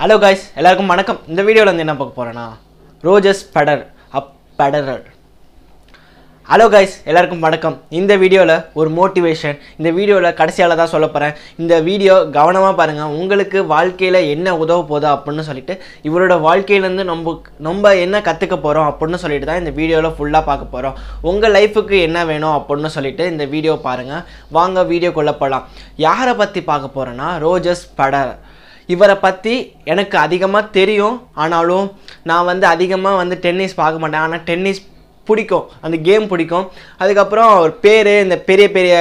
hello guys எல்லாருக்கும் வணக்கம் இந்த வீடியோவில் வந்து என்ன பார்க்க போகிறேன்னா ரோஜஸ் படர் அப் படரர் ஹலோ காய்ஸ் எல்லாருக்கும் வணக்கம் இந்த வீடியோவில் ஒரு மோட்டிவேஷன் இந்த வீடியோவில் கடைசியால் தான் சொல்ல போகிறேன் இந்த வீடியோ கவனமாக பாருங்கள் உங்களுக்கு வாழ்க்கையில் என்ன உதவ போதா அப்படின்னு சொல்லிட்டு இவரோட வாழ்க்கையிலேருந்து நம்ம நம்ம என்ன கற்றுக்க போகிறோம் அப்படின்னு சொல்லிட்டு தான் இந்த வீடியோவில் ஃபுல்லாக பார்க்க போகிறோம் உங்கள் லைஃபுக்கு என்ன வேணும் அப்படின்னு சொல்லிட்டு இந்த வீடியோ பாருங்கள் வாங்க வீடியோ கொள்ள போகலாம் யாரை பற்றி பார்க்க போகிறேன்னா ரோஜஸ் படர் இவரை பற்றி எனக்கு அதிகமாக தெரியும் ஆனாலும் நான் வந்து அதிகமாக வந்து டென்னிஸ் பார்க்க மாட்டேன் ஆனால் டென்னிஸ் பிடிக்கும் அந்த கேம் பிடிக்கும் அதுக்கப்புறம் அவர் பேர் இந்த பெரிய பெரிய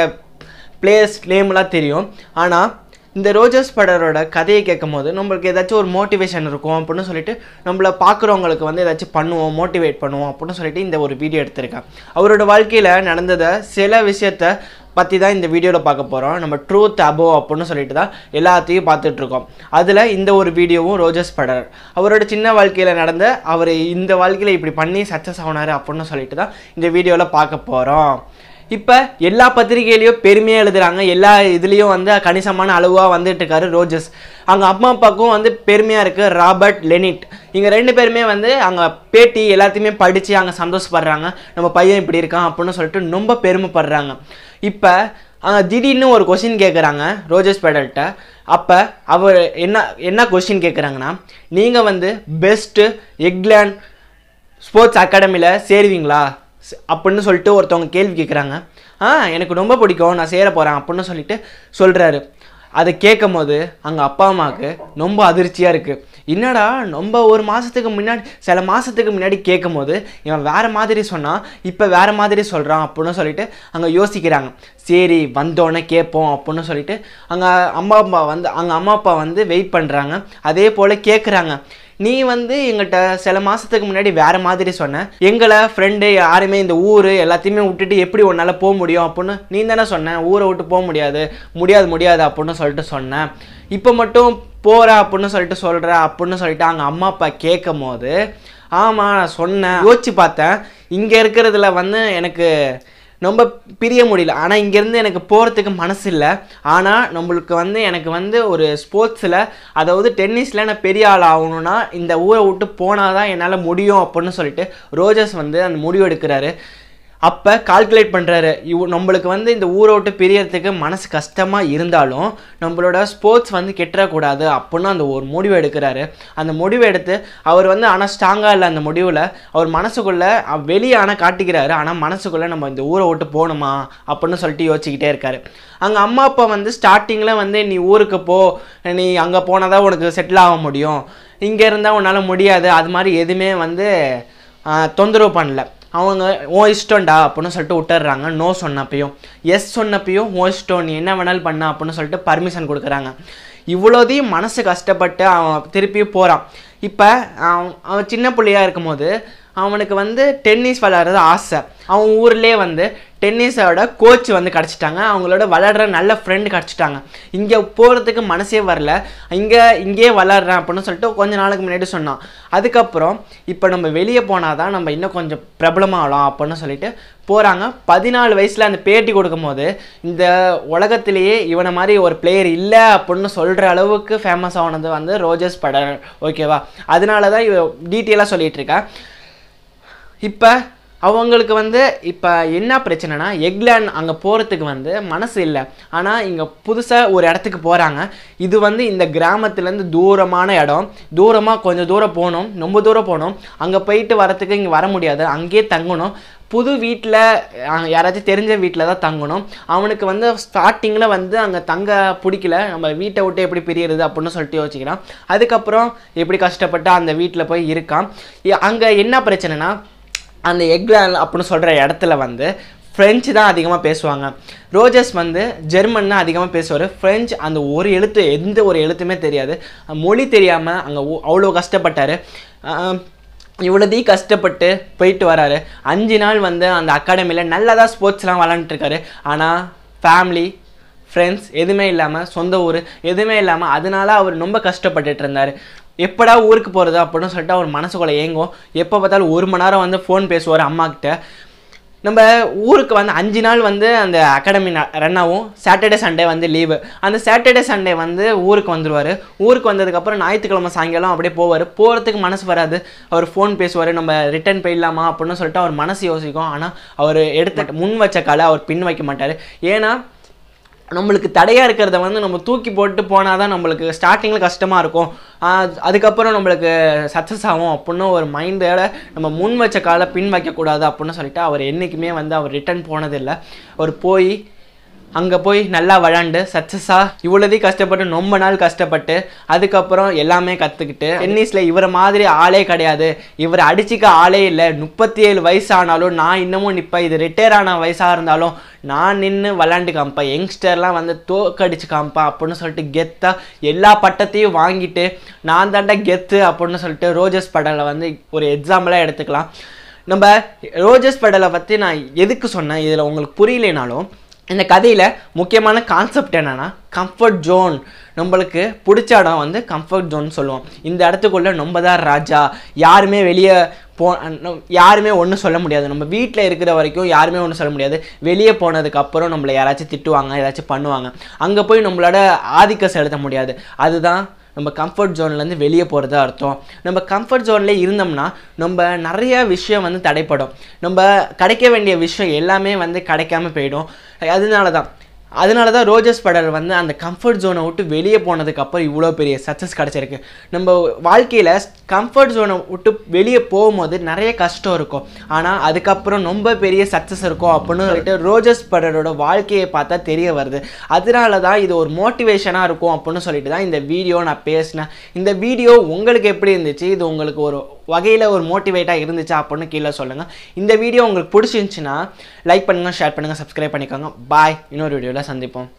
பிளேயர்ஸ் நேம்லாம் தெரியும் ஆனால் இந்த ரோஜர்ஸ் படரோட கதையை கேட்கும் போது நம்மளுக்கு ஏதாச்சும் ஒரு மோட்டிவேஷன் இருக்கும் அப்படின்னு சொல்லிட்டு நம்மளை பார்க்குறவங்களுக்கு வந்து ஏதாச்சும் பண்ணுவோம் மோட்டிவேட் பண்ணுவோம் அப்படின்னு சொல்லிட்டு இந்த ஒரு வீடியோ எடுத்திருக்கேன் அவரோட வாழ்க்கையில் நடந்ததை சில விஷயத்த பற்றி தான் இந்த வீடியோவில் பார்க்க போகிறோம் நம்ம ட்ரூத் அபோ அப்படின்னு சொல்லிட்டு தான் எல்லாத்தையும் பார்த்துட்ருக்கோம் அதில் இந்த ஒரு வீடியோவும் ரோஜஸ் படர் அவரோட சின்ன வாழ்க்கையில் நடந்த அவர் இந்த வாழ்க்கையில் இப்படி பண்ணி சக்ஸஸ் ஆகினார் அப்படின்னு சொல்லிட்டு தான் இந்த வீடியோவில் பார்க்க போகிறோம் இப்போ எல்லா பத்திரிகையிலையும் பெருமையாக எழுதுகிறாங்க எல்லா இதுலேயும் வந்து கணிசமான அளவாக வந்துட்டு இருக்காரு ரோஜஸ் அவங்க அம்மா அப்பாவுக்கும் வந்து பெருமையாக இருக்குது ராபர்ட் லெனிட் இங்கே ரெண்டு பேருமே வந்து அங்கே பேட்டி எல்லாத்தையுமே படித்து அங்கே சந்தோஷப்படுறாங்க நம்ம பையன் இப்படி இருக்கான் அப்படின்னு சொல்லிட்டு ரொம்ப பெருமைப்படுறாங்க இப்போ அங்கே திடீர்னு ஒரு கொஷின் கேட்குறாங்க ரோஜஸ் பெடல்கிட்ட அப்போ அவர் என்ன என்ன கொஷின் கேட்குறாங்கன்னா நீங்கள் வந்து பெஸ்ட்டு எக்லேண்ட் ஸ்போர்ட்ஸ் அகாடமியில் சேருவீங்களா அப்படின்னு சொல்லிட்டு ஒருத்தவங்க கேள்வி கேட்குறாங்க ஆ எனக்கு ரொம்ப பிடிக்கும் நான் சேர போகிறேன் அப்படின்னு சொல்லிட்டு சொல்கிறாரு அதை கேட்கும் போது அங்கே அப்பா அம்மாவுக்கு ரொம்ப அதிர்ச்சியாக இருக்குது என்னடா நம்ம ஒரு மாதத்துக்கு முன்னாடி சில மாதத்துக்கு முன்னாடி கேட்கும் போது இவன் வேறு மாதிரி சொன்னான் இப்போ வேறு மாதிரி சொல்கிறான் அப்படின்னு சொல்லிட்டு அங்கே யோசிக்கிறாங்க சரி வந்தோடனே கேட்போம் அப்படின்னு சொல்லிட்டு அங்கே அம்மா அப்பா வந்து அங்கே அம்மா அப்பா வந்து வெயிட் பண்ணுறாங்க அதே போல் கேட்குறாங்க நீ வந்து எங்கிட்ட சில மாதத்துக்கு முன்னாடி வேறு மாதிரி சொன்ன எங்களை ஃப்ரெண்டு யாருமே இந்த ஊர் எல்லாத்தையுமே விட்டுட்டு எப்படி உன்னால் போக முடியும் அப்படின்னு நீ தானே சொன்ன ஊரை விட்டு போக முடியாது முடியாது முடியாது அப்படின்னு சொல்லிட்டு சொன்னேன் இப்போ மட்டும் போகிற அப்படின்னு சொல்லிட்டு சொல்கிற அப்படின்னு சொல்லிட்டு அவங்க அம்மா அப்பா கேட்கும் போது ஆமாம் நான் சொன்னேன் யோசிச்சு பார்த்தேன் இங்கே இருக்கிறதுல வந்து எனக்கு ரொம்ப பிரிய முடியல ஆனால் இங்கேருந்து எனக்கு போகிறதுக்கு மனசு இல்லை ஆனால் நம்மளுக்கு வந்து எனக்கு வந்து ஒரு ஸ்போர்ட்ஸில் அதாவது டென்னிஸில் நான் பெரிய ஆள் ஆகணும்னா இந்த ஊரை விட்டு போனால் தான் என்னால் முடியும் அப்படின்னு சொல்லிட்டு ரோஜஸ் வந்து அந்த முடிவு எடுக்கிறாரு அப்போ கால்குலேட் பண்ணுறாரு இவ் நம்மளுக்கு வந்து இந்த ஊரை விட்டு பிரியறதுக்கு மனசு கஷ்டமாக இருந்தாலும் நம்மளோட ஸ்போர்ட்ஸ் வந்து கெட்டுறக்கூடாது அப்புடின்னு அந்த ஒரு முடிவு எடுக்கிறாரு அந்த முடிவு எடுத்து அவர் வந்து ஆனால் ஸ்ட்ராங்காக இல்லை அந்த முடிவில் அவர் மனசுக்குள்ளே வெளியே ஆனால் காட்டிக்கிறாரு ஆனால் மனசுக்குள்ளே நம்ம இந்த ஊரை விட்டு போகணுமா அப்படின்னு சொல்லிட்டு யோசிச்சுக்கிட்டே இருக்காரு அங்கே அம்மா அப்பா வந்து ஸ்டார்டிங்கில் வந்து நீ ஊருக்கு போ நீ அங்கே போனால் தான் உனக்கு செட்டில் ஆக முடியும் இங்கே இருந்தால் உன்னால் முடியாது அது மாதிரி எதுவுமே வந்து தொந்தரவு பண்ணல அவங்க ஓ இஷ்டம்டா அப்படின்னு சொல்லிட்டு விட்டுறாங்க நோ சொன்னப்பையும் எஸ் சொன்னப்பையும் ஓ இஷ்டம் நீ என்ன வேணாலும் பண்ண அப்படின்னு சொல்லிட்டு பர்மிஷன் கொடுக்குறாங்க இவ்வளோதையும் மனசு கஷ்டப்பட்டு அவன் திருப்பியும் போகிறான் இப்போ அவன் சின்ன பிள்ளையாக இருக்கும்போது அவனுக்கு வந்து டென்னிஸ் விளாட்றது ஆசை அவன் ஊர்லேயே வந்து டென்னிஸோட கோச் வந்து கிடச்சிட்டாங்க அவங்களோட விளாட்ற நல்ல ஃப்ரெண்டு கிடச்சிட்டாங்க இங்கே போகிறதுக்கு மனசே வரல இங்கே இங்கேயே விளாட்றேன் அப்படின்னு சொல்லிட்டு கொஞ்ச நாளுக்கு முன்னாடி சொன்னான் அதுக்கப்புறம் இப்போ நம்ம வெளியே போனால் தான் நம்ம இன்னும் கொஞ்சம் பிரபலமாகலாம் அப்படின்னு சொல்லிட்டு போகிறாங்க பதினாலு வயசில் அந்த பேட்டி கொடுக்கும்போது இந்த உலகத்திலேயே இவனை மாதிரி ஒரு பிளேயர் இல்லை அப்படின்னு சொல்கிற அளவுக்கு ஃபேமஸ் ஆனது வந்து ரோஜர்ஸ் படர் ஓகேவா அதனால தான் இவ டீட்டெயிலாக சொல்லிகிட்ருக்கேன் இப்போ அவங்களுக்கு வந்து இப்போ என்ன பிரச்சனைனா எக்லேண்ட் அங்கே போகிறதுக்கு வந்து மனசு இல்லை ஆனால் இங்கே புதுசாக ஒரு இடத்துக்கு போகிறாங்க இது வந்து இந்த கிராமத்துலேருந்து தூரமான இடம் தூரமாக கொஞ்சம் தூரம் போகணும் ரொம்ப தூரம் போகணும் அங்கே போயிட்டு வரத்துக்கு இங்கே வர முடியாது அங்கேயே தங்கணும் புது வீட்டில் யாராச்சும் தெரிஞ்ச வீட்டில் தான் தங்கணும் அவனுக்கு வந்து ஸ்டார்டிங்கில் வந்து அங்கே தங்க பிடிக்கல நம்ம வீட்டை விட்டு எப்படி பிரியறது அப்படின்னு சொல்லிட்டு யோசிக்கிறான் அதுக்கப்புறம் எப்படி கஷ்டப்பட்டு அந்த வீட்டில் போய் இருக்கான் அங்கே என்ன பிரச்சனைனா அந்த எக்லான் அப்படின்னு சொல்கிற இடத்துல வந்து ஃப்ரெஞ்சு தான் அதிகமாக பேசுவாங்க ரோஜஸ் வந்து ஜெர்மன் தான் அதிகமாக பேசுவார் ஃப்ரெஞ்சு அந்த ஒரு எழுத்து எந்த ஒரு எழுத்துமே தெரியாது மொழி தெரியாமல் அங்கே அவ்வளோ கஷ்டப்பட்டார் இவ்வளோதையும் கஷ்டப்பட்டு போயிட்டு வராரு அஞ்சு நாள் வந்து அந்த அகாடமியில் நல்லா தான் ஸ்போர்ட்ஸ்லாம் விளாண்டுருக்காரு ஆனால் ஃபேமிலி ஃப்ரெண்ட்ஸ் எதுவுமே இல்லாமல் சொந்த ஊர் எதுவுமே இல்லாமல் அதனால அவர் ரொம்ப கஷ்டப்பட்டுட்டு இருந்தார் எப்படா ஊருக்கு போகிறது அப்படின்னு சொல்லிட்டு அவர் மனசுக்குள்ளே ஏங்கும் எப்போ பார்த்தாலும் ஒரு மணி நேரம் வந்து ஃபோன் பேசுவார் அம்மாக்கிட்ட நம்ம ஊருக்கு வந்து அஞ்சு நாள் வந்து அந்த அகாடமி ரன் ஆகும் சாட்டர்டே சண்டே வந்து லீவு அந்த சாட்டர்டே சண்டே வந்து ஊருக்கு வந்துடுவார் ஊருக்கு வந்ததுக்கப்புறம் ஞாயிற்றுக்கிழமை சாயங்காலம் அப்படியே போவார் போகிறதுக்கு மனசு வராது அவர் ஃபோன் பேசுவார் நம்ம ரிட்டர்ன் போயிடலாமா அப்படின்னு சொல்லிட்டு அவர் மனசு யோசிக்கும் ஆனால் அவர் எடுத்த முன் வச்ச காலை அவர் பின் வைக்க மாட்டார் ஏன்னா நம்மளுக்கு தடையாக இருக்கிறத வந்து நம்ம தூக்கி போட்டு போனால் தான் நம்மளுக்கு ஸ்டார்டிங்கில் கஷ்டமாக இருக்கும் அதுக்கப்புறம் நம்மளுக்கு சக்ஸஸ் ஆகும் அப்படின்னு ஒரு மைண்டோட நம்ம முன் வச்ச காலை பின் வைக்கக்கூடாது அப்படின்னு சொல்லிட்டு அவர் என்றைக்குமே வந்து அவர் ரிட்டர்ன் போனதில்லை அவர் போய் அங்கே போய் நல்லா விளாண்டு சக்ஸஸாக இவ்வளோதையும் கஷ்டப்பட்டு ரொம்ப நாள் கஷ்டப்பட்டு அதுக்கப்புறம் எல்லாமே கற்றுக்கிட்டு டென்னிஸில் இவரை மாதிரி ஆளே கிடையாது இவரை அடிச்சிக்க ஆளே இல்லை முப்பத்தி ஏழு வயசு ஆனாலும் நான் இன்னமும் நிற்பேன் இது ரிட்டையர் ஆன வயசாக இருந்தாலும் நான் நின்று விளாண்டு காமிப்பேன் யங்ஸ்டர்லாம் வந்து தோக்கடிச்சு காமிப்பேன் அப்படின்னு சொல்லிட்டு கெத்தாக எல்லா பட்டத்தையும் வாங்கிட்டு நான் தாண்டா கெத்து அப்படின்னு சொல்லிட்டு ரோஜஸ் படலை வந்து ஒரு எக்ஸாம்பிளாக எடுத்துக்கலாம் நம்ம ரோஜஸ் படலை பற்றி நான் எதுக்கு சொன்னேன் இதில் உங்களுக்கு புரியலைனாலும் இந்த கதையில் முக்கியமான கான்செப்ட் என்னென்னா கம்ஃபர்ட் ஜோன் நம்மளுக்கு பிடிச்ச இடம் வந்து கம்ஃபர்ட் ஜோன் சொல்லுவோம் இந்த இடத்துக்குள்ளே நம்ம தான் ராஜா யாருமே வெளியே போ யாருமே ஒன்றும் சொல்ல முடியாது நம்ம வீட்டில் இருக்கிற வரைக்கும் யாருமே ஒன்றும் சொல்ல முடியாது வெளியே போனதுக்கப்புறம் நம்மளை யாராச்சும் திட்டுவாங்க ஏதாச்சும் பண்ணுவாங்க அங்கே போய் நம்மளோட ஆதிக்கம் செலுத்த முடியாது அதுதான் நம்ம கம்ஃபர்ட் ஜோன்லேருந்து வெளியே போகிறதா அர்த்தம் நம்ம கம்ஃபர்ட் ஜோன்லேயே இருந்தோம்னா நம்ம நிறைய விஷயம் வந்து தடைப்படும் நம்ம கிடைக்க வேண்டிய விஷயம் எல்லாமே வந்து கிடைக்காம போயிடும் அதனால தான் அதனால தான் ரோஜஸ் படர் வந்து அந்த கம்ஃபர்ட் ஜோனை விட்டு வெளியே போனதுக்கப்புறம் இவ்வளோ பெரிய சக்ஸஸ் கிடச்சிருக்கு நம்ம வாழ்க்கையில் கம்ஃபர்ட் ஜோனை விட்டு வெளியே போகும்போது நிறைய கஷ்டம் இருக்கும் ஆனால் அதுக்கப்புறம் ரொம்ப பெரிய சக்ஸஸ் இருக்கும் அப்படின்னு சொல்லிட்டு ரோஜஸ் படரோட வாழ்க்கையை பார்த்தா தெரிய வருது அதனால தான் இது ஒரு மோட்டிவேஷனாக இருக்கும் அப்படின்னு சொல்லிட்டு தான் இந்த வீடியோ நான் பேசினேன் இந்த வீடியோ உங்களுக்கு எப்படி இருந்துச்சு இது உங்களுக்கு ஒரு வகையில் ஒரு மோட்டிவேட்டாக இருந்துச்சா அப்படின்னு கீழே சொல்லுங்கள் இந்த வீடியோ உங்களுக்கு பிடிச்சிருந்துச்சின்னா லைக் பண்ணுங்கள் ஷேர் பண்ணுங்கள் சப்ஸ்கிரைப் பண்ணிக்கோங்க பாய் இன்னொரு வீடியோவில் சந்திப்போம்